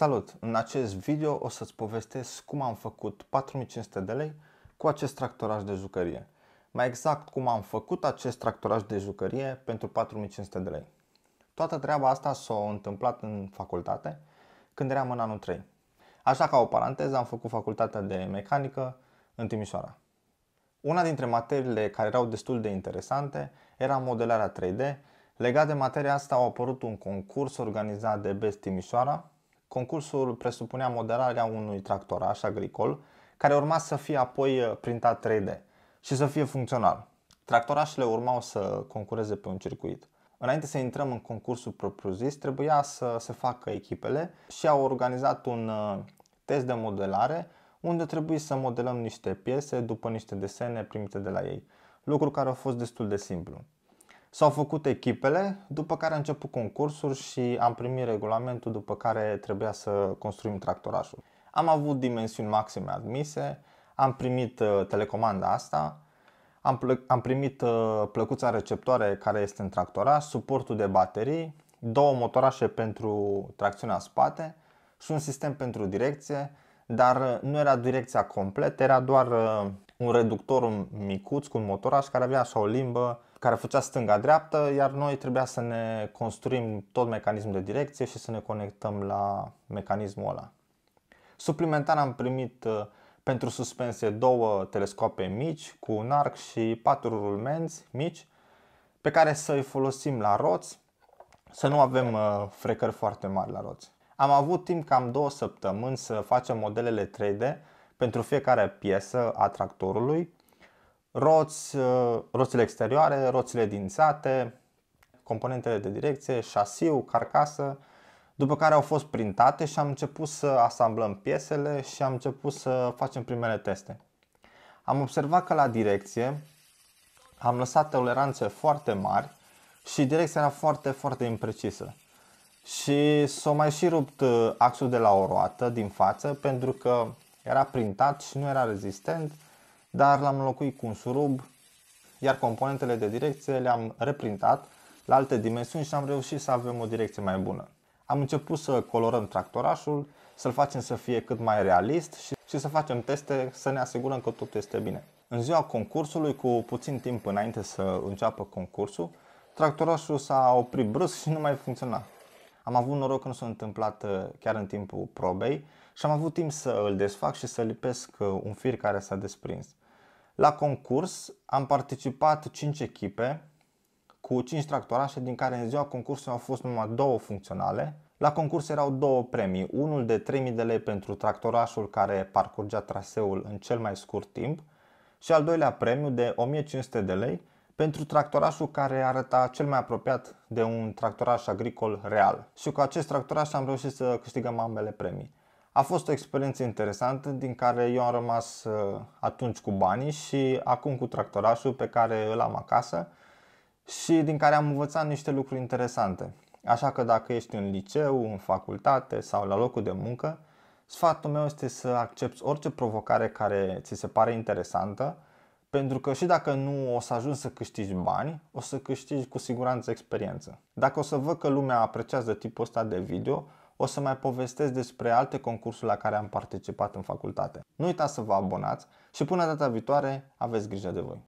Salut! În acest video o să-ți povestesc cum am făcut 4500 de lei cu acest tractoraj de jucărie. Mai exact cum am făcut acest tractoraj de jucărie pentru 4500 de lei. Toată treaba asta s-a întâmplat în facultate când eram în anul 3. Așa ca o paranteză am făcut facultatea de mecanică în Timișoara. Una dintre materiile care erau destul de interesante era modelarea 3D. Legat de materia asta au apărut un concurs organizat de Best Timișoara Concursul presupunea modelarea unui tractoraș agricol, care urma să fie apoi uh, printat 3D și să fie funcțional. Tractorașele urmau să concureze pe un circuit. Înainte să intrăm în concursul propriu-zis, trebuia să se facă echipele și au organizat un uh, test de modelare unde trebuie să modelăm niște piese după niște desene primite de la ei, lucru care a fost destul de simplu. S-au făcut echipele, după care a început concursul și am primit regulamentul după care trebuia să construim tractorașul. Am avut dimensiuni maxime admise, am primit uh, telecomanda asta, am, am primit uh, plăcuța receptoare care este în tractoraș, suportul de baterii, două motorașe pentru tracțiunea spate și un sistem pentru direcție, dar uh, nu era direcția completă, era doar un reductor micuț cu un motoraș care avea așa o limbă care făcea stânga-dreaptă, iar noi trebuia să ne construim tot mecanismul de direcție și să ne conectăm la mecanismul ăla. Suplimentar am primit uh, pentru suspensie două telescoape mici cu un arc și patru rulmenți mici pe care să-i folosim la roți, să nu avem uh, frecări foarte mari la roți. Am avut timp cam două săptămâni să facem modelele 3D pentru fiecare piesă a tractorului roți, uh, roțile exterioare, roțile dințate, componentele de direcție, șasiu, carcasă, după care au fost printate și am început să asamblăm piesele și am început să facem primele teste. Am observat că la direcție am lăsat toleranțe foarte mari și direcția era foarte, foarte imprecisă. Și s-a mai și rupt uh, axul de la o roată din față pentru că era printat și nu era rezistent dar l-am înlocuit cu un surub, iar componentele de direcție le-am reprintat la alte dimensiuni și am reușit să avem o direcție mai bună. Am început să colorăm tractorașul, să-l facem să fie cât mai realist și, și să facem teste să ne asigurăm că totul este bine. În ziua concursului, cu puțin timp înainte să înceapă concursul, tractorașul s-a oprit brusc și nu mai funcționa. Am avut noroc că nu s-a întâmplat uh, chiar în timpul probei și am avut timp să îl desfac și să lipesc uh, un fir care s-a desprins. La concurs am participat 5 echipe cu 5 tractorașe din care în ziua concursului au fost numai două funcționale. La concurs erau două premii, unul de 3000 de lei pentru tractorașul care parcurgea traseul în cel mai scurt timp și al doilea premiu de 1500 de lei pentru tractorașul care arăta cel mai apropiat de un tractoraș agricol real. Și cu acest tractoraș am reușit să câștigăm ambele premii. A fost o experiență interesantă din care eu am rămas uh, atunci cu banii și acum cu tractorașul pe care îl am acasă și din care am învățat niște lucruri interesante. Așa că dacă ești în liceu, în facultate sau la locul de muncă, sfatul meu este să accepti orice provocare care ți se pare interesantă pentru că și dacă nu o să ajungi să câștigi bani, o să câștigi cu siguranță experiență. Dacă o să văd că lumea apreciază tipul ăsta de video, o să mai povestesc despre alte concursuri la care am participat în facultate. Nu uitați să vă abonați și până data viitoare aveți grijă de voi!